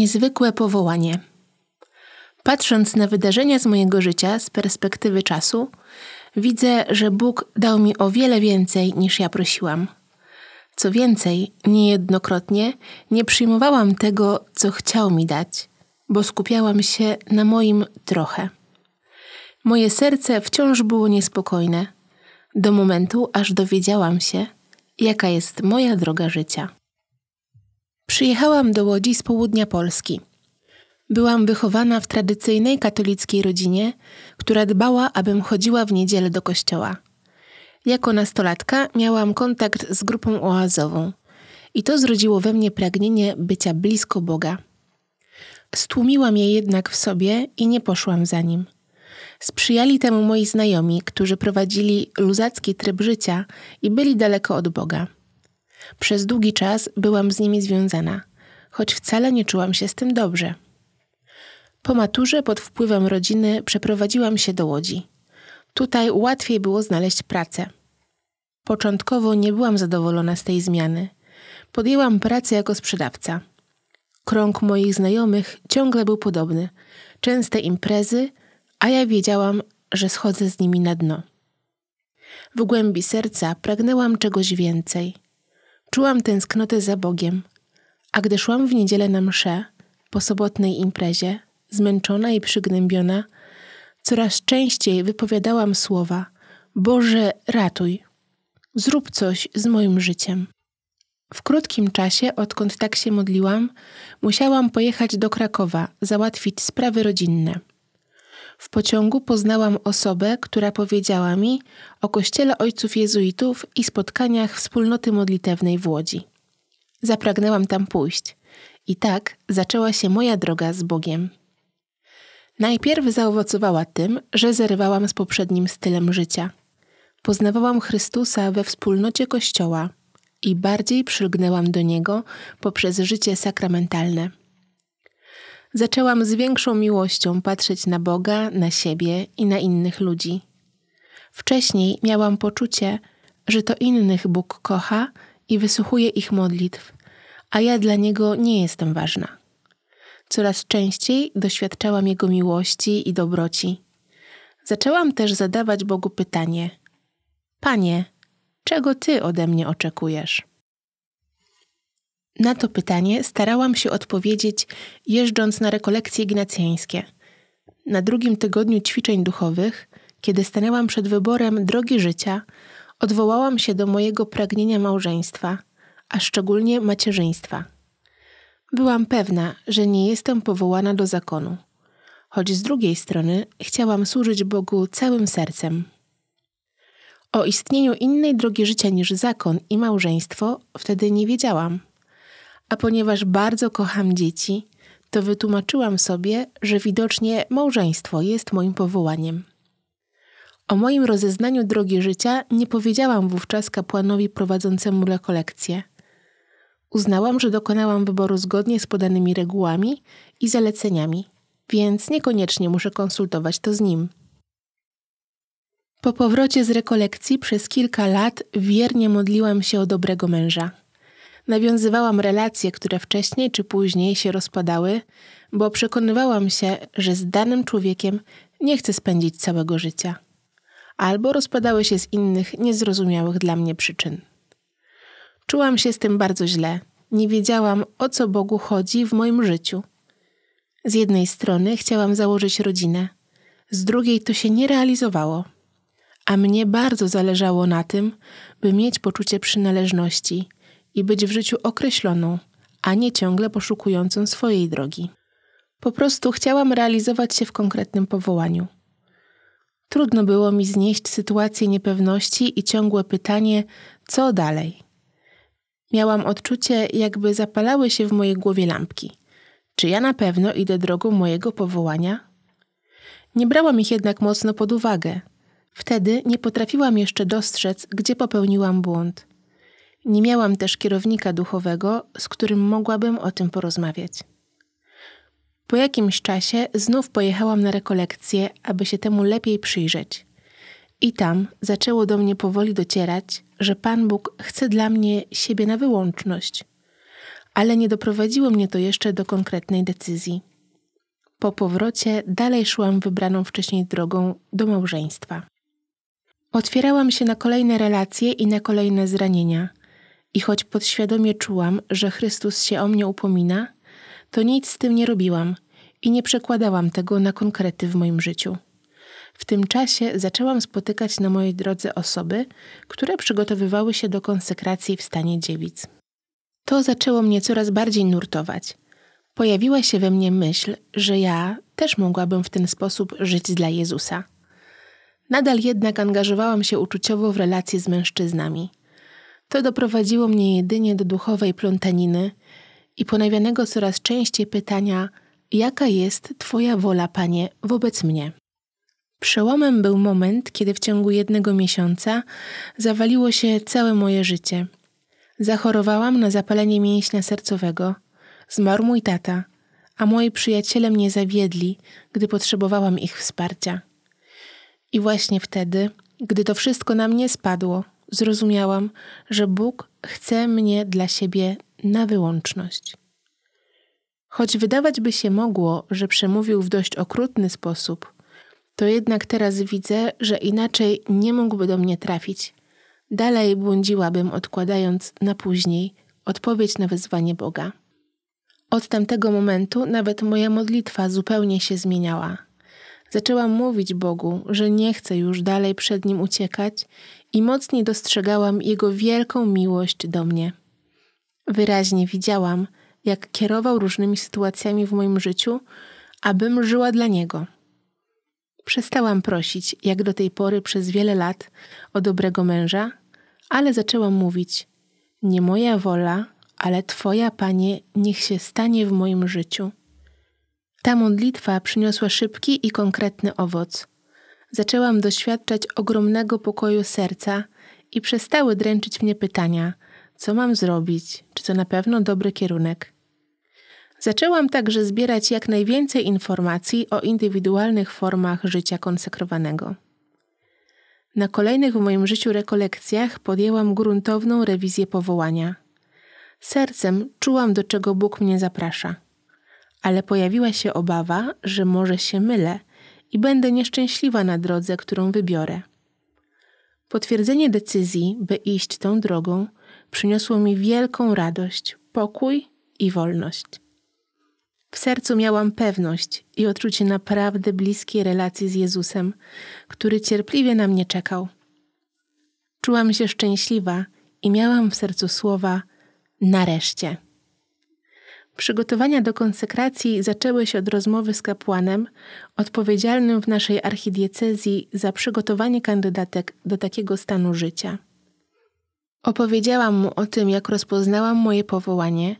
niezwykłe powołanie. Patrząc na wydarzenia z mojego życia z perspektywy czasu, widzę, że Bóg dał mi o wiele więcej niż ja prosiłam. Co więcej, niejednokrotnie nie przyjmowałam tego, co chciał mi dać, bo skupiałam się na moim trochę. Moje serce wciąż było niespokojne, do momentu aż dowiedziałam się, jaka jest moja droga życia. Przyjechałam do Łodzi z południa Polski. Byłam wychowana w tradycyjnej katolickiej rodzinie, która dbała, abym chodziła w niedzielę do kościoła. Jako nastolatka miałam kontakt z grupą oazową i to zrodziło we mnie pragnienie bycia blisko Boga. Stłumiłam je jednak w sobie i nie poszłam za nim. Sprzyjali temu moi znajomi, którzy prowadzili luzacki tryb życia i byli daleko od Boga. Przez długi czas byłam z nimi związana, choć wcale nie czułam się z tym dobrze. Po maturze pod wpływem rodziny przeprowadziłam się do Łodzi. Tutaj łatwiej było znaleźć pracę. Początkowo nie byłam zadowolona z tej zmiany. Podjęłam pracę jako sprzedawca. Krąg moich znajomych ciągle był podobny. Częste imprezy, a ja wiedziałam, że schodzę z nimi na dno. W głębi serca pragnęłam czegoś więcej – Czułam tęsknotę za Bogiem, a gdy szłam w niedzielę na mszę, po sobotnej imprezie, zmęczona i przygnębiona, coraz częściej wypowiadałam słowa: Boże, ratuj, zrób coś z moim życiem. W krótkim czasie, odkąd tak się modliłam, musiałam pojechać do Krakowa, załatwić sprawy rodzinne. W pociągu poznałam osobę, która powiedziała mi o kościele ojców jezuitów i spotkaniach wspólnoty modlitewnej w Łodzi. Zapragnęłam tam pójść. I tak zaczęła się moja droga z Bogiem. Najpierw zaowocowała tym, że zerwałam z poprzednim stylem życia. Poznawałam Chrystusa we wspólnocie Kościoła i bardziej przylgnęłam do Niego poprzez życie sakramentalne zaczęłam z większą miłością patrzeć na Boga, na siebie i na innych ludzi. Wcześniej miałam poczucie, że to innych Bóg kocha i wysłuchuje ich modlitw, a ja dla Niego nie jestem ważna. Coraz częściej doświadczałam Jego miłości i dobroci. Zaczęłam też zadawać Bogu pytanie: Panie, czego Ty ode mnie oczekujesz? Na to pytanie starałam się odpowiedzieć, jeżdżąc na rekolekcje ignacjańskie. Na drugim tygodniu ćwiczeń duchowych, kiedy stanęłam przed wyborem drogi życia, odwołałam się do mojego pragnienia małżeństwa, a szczególnie macierzyństwa. Byłam pewna, że nie jestem powołana do zakonu, choć z drugiej strony chciałam służyć Bogu całym sercem. O istnieniu innej drogi życia niż zakon i małżeństwo wtedy nie wiedziałam. A ponieważ bardzo kocham dzieci, to wytłumaczyłam sobie, że widocznie małżeństwo jest moim powołaniem. O moim rozeznaniu drogi życia nie powiedziałam wówczas kapłanowi prowadzącemu rekolekcję. Uznałam, że dokonałam wyboru zgodnie z podanymi regułami i zaleceniami, więc niekoniecznie muszę konsultować to z nim. Po powrocie z rekolekcji przez kilka lat wiernie modliłam się o dobrego męża. Nawiązywałam relacje, które wcześniej czy później się rozpadały, bo przekonywałam się, że z danym człowiekiem nie chcę spędzić całego życia. Albo rozpadały się z innych niezrozumiałych dla mnie przyczyn. Czułam się z tym bardzo źle. Nie wiedziałam, o co Bogu chodzi w moim życiu. Z jednej strony chciałam założyć rodzinę, z drugiej to się nie realizowało. A mnie bardzo zależało na tym, by mieć poczucie przynależności – i być w życiu określoną, a nie ciągle poszukującą swojej drogi. Po prostu chciałam realizować się w konkretnym powołaniu. Trudno było mi znieść sytuację niepewności i ciągłe pytanie, co dalej. Miałam odczucie, jakby zapalały się w mojej głowie lampki. Czy ja na pewno idę drogą mojego powołania? Nie brałam ich jednak mocno pod uwagę. Wtedy nie potrafiłam jeszcze dostrzec, gdzie popełniłam błąd. Nie miałam też kierownika duchowego, z którym mogłabym o tym porozmawiać. Po jakimś czasie znów pojechałam na rekolekcję, aby się temu lepiej przyjrzeć. I tam zaczęło do mnie powoli docierać, że Pan Bóg chce dla mnie siebie na wyłączność. Ale nie doprowadziło mnie to jeszcze do konkretnej decyzji. Po powrocie dalej szłam wybraną wcześniej drogą do małżeństwa. Otwierałam się na kolejne relacje i na kolejne zranienia – i choć podświadomie czułam, że Chrystus się o mnie upomina, to nic z tym nie robiłam i nie przekładałam tego na konkrety w moim życiu. W tym czasie zaczęłam spotykać na mojej drodze osoby, które przygotowywały się do konsekracji w stanie dziewic. To zaczęło mnie coraz bardziej nurtować. Pojawiła się we mnie myśl, że ja też mogłabym w ten sposób żyć dla Jezusa. Nadal jednak angażowałam się uczuciowo w relacje z mężczyznami. To doprowadziło mnie jedynie do duchowej plątaniny i ponawianego coraz częściej pytania, jaka jest Twoja wola, Panie, wobec mnie. Przełomem był moment, kiedy w ciągu jednego miesiąca zawaliło się całe moje życie. Zachorowałam na zapalenie mięśnia sercowego, zmarł mój tata, a moi przyjaciele mnie zawiedli, gdy potrzebowałam ich wsparcia. I właśnie wtedy, gdy to wszystko na mnie spadło, zrozumiałam, że Bóg chce mnie dla siebie na wyłączność. Choć wydawać by się mogło, że przemówił w dość okrutny sposób, to jednak teraz widzę, że inaczej nie mógłby do mnie trafić. Dalej błądziłabym, odkładając na później odpowiedź na wezwanie Boga. Od tamtego momentu nawet moja modlitwa zupełnie się zmieniała. Zaczęłam mówić Bogu, że nie chcę już dalej przed Nim uciekać i mocniej dostrzegałam Jego wielką miłość do mnie. Wyraźnie widziałam, jak kierował różnymi sytuacjami w moim życiu, abym żyła dla Niego. Przestałam prosić, jak do tej pory przez wiele lat, o dobrego męża, ale zaczęłam mówić: Nie moja wola, ale Twoja, Panie, niech się stanie w moim życiu. Ta modlitwa przyniosła szybki i konkretny owoc. Zaczęłam doświadczać ogromnego pokoju serca i przestały dręczyć mnie pytania, co mam zrobić, czy to na pewno dobry kierunek. Zaczęłam także zbierać jak najwięcej informacji o indywidualnych formach życia konsekrowanego. Na kolejnych w moim życiu rekolekcjach podjęłam gruntowną rewizję powołania. Sercem czułam, do czego Bóg mnie zaprasza ale pojawiła się obawa, że może się mylę i będę nieszczęśliwa na drodze, którą wybiorę. Potwierdzenie decyzji, by iść tą drogą, przyniosło mi wielką radość, pokój i wolność. W sercu miałam pewność i odczucie naprawdę bliskiej relacji z Jezusem, który cierpliwie na mnie czekał. Czułam się szczęśliwa i miałam w sercu słowa nareszcie. Przygotowania do konsekracji zaczęły się od rozmowy z kapłanem odpowiedzialnym w naszej archidiecezji za przygotowanie kandydatek do takiego stanu życia. Opowiedziałam mu o tym, jak rozpoznałam moje powołanie,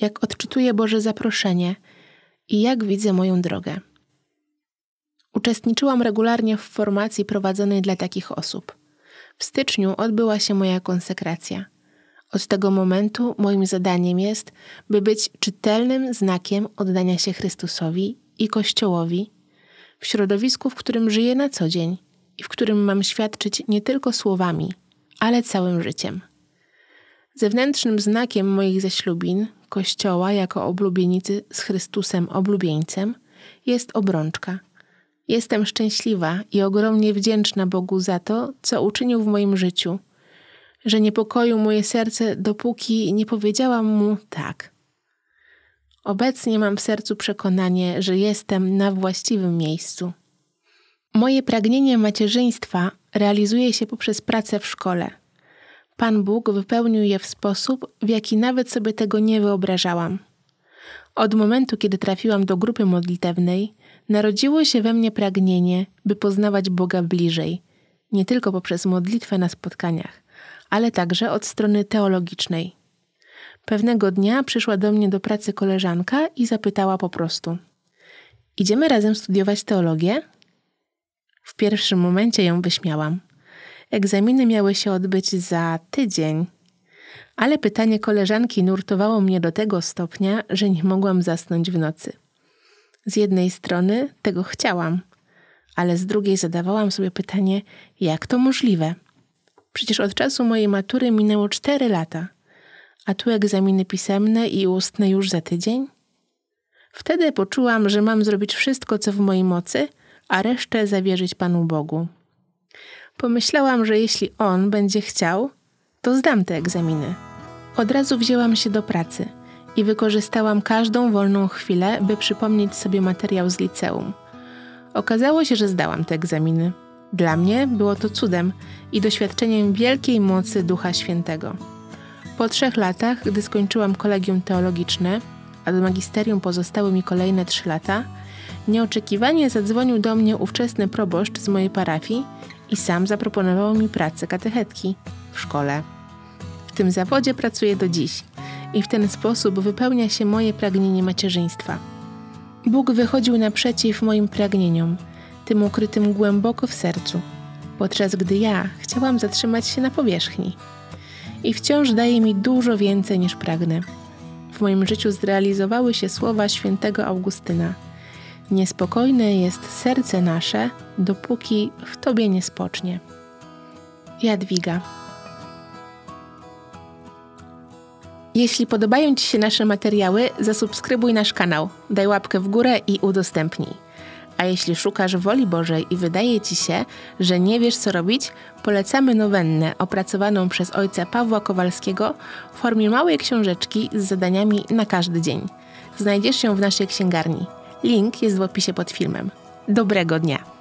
jak odczytuję Boże zaproszenie i jak widzę moją drogę. Uczestniczyłam regularnie w formacji prowadzonej dla takich osób. W styczniu odbyła się moja konsekracja – od tego momentu moim zadaniem jest, by być czytelnym znakiem oddania się Chrystusowi i Kościołowi w środowisku, w którym żyję na co dzień i w którym mam świadczyć nie tylko słowami, ale całym życiem. Zewnętrznym znakiem moich zaślubin, Kościoła jako oblubienicy z Chrystusem oblubieńcem, jest obrączka. Jestem szczęśliwa i ogromnie wdzięczna Bogu za to, co uczynił w moim życiu że niepokoił moje serce, dopóki nie powiedziałam mu tak. Obecnie mam w sercu przekonanie, że jestem na właściwym miejscu. Moje pragnienie macierzyństwa realizuje się poprzez pracę w szkole. Pan Bóg wypełnił je w sposób, w jaki nawet sobie tego nie wyobrażałam. Od momentu, kiedy trafiłam do grupy modlitewnej, narodziło się we mnie pragnienie, by poznawać Boga bliżej, nie tylko poprzez modlitwę na spotkaniach, ale także od strony teologicznej. Pewnego dnia przyszła do mnie do pracy koleżanka i zapytała po prostu: Idziemy razem studiować teologię? W pierwszym momencie ją wyśmiałam. Egzaminy miały się odbyć za tydzień, ale pytanie koleżanki nurtowało mnie do tego stopnia, że nie mogłam zasnąć w nocy. Z jednej strony tego chciałam, ale z drugiej zadawałam sobie pytanie, jak to możliwe? Przecież od czasu mojej matury minęło 4 lata, a tu egzaminy pisemne i ustne już za tydzień? Wtedy poczułam, że mam zrobić wszystko, co w mojej mocy, a resztę zawierzyć Panu Bogu. Pomyślałam, że jeśli On będzie chciał, to zdam te egzaminy. Od razu wzięłam się do pracy i wykorzystałam każdą wolną chwilę, by przypomnieć sobie materiał z liceum. Okazało się, że zdałam te egzaminy. Dla mnie było to cudem i doświadczeniem wielkiej mocy Ducha Świętego. Po trzech latach, gdy skończyłam kolegium teologiczne, a do magisterium pozostały mi kolejne trzy lata, nieoczekiwanie zadzwonił do mnie ówczesny proboszcz z mojej parafii i sam zaproponował mi pracę katechetki w szkole. W tym zawodzie pracuję do dziś i w ten sposób wypełnia się moje pragnienie macierzyństwa. Bóg wychodził naprzeciw moim pragnieniom – tym ukrytym głęboko w sercu, podczas gdy ja chciałam zatrzymać się na powierzchni. I wciąż daje mi dużo więcej niż pragnę. W moim życiu zrealizowały się słowa świętego Augustyna. Niespokojne jest serce nasze, dopóki w Tobie nie spocznie. Jadwiga. Jeśli podobają Ci się nasze materiały, zasubskrybuj nasz kanał, daj łapkę w górę i udostępnij. A jeśli szukasz woli Bożej i wydaje ci się, że nie wiesz co robić, polecamy nowennę opracowaną przez ojca Pawła Kowalskiego w formie małej książeczki z zadaniami na każdy dzień. Znajdziesz ją w naszej księgarni. Link jest w opisie pod filmem. Dobrego dnia!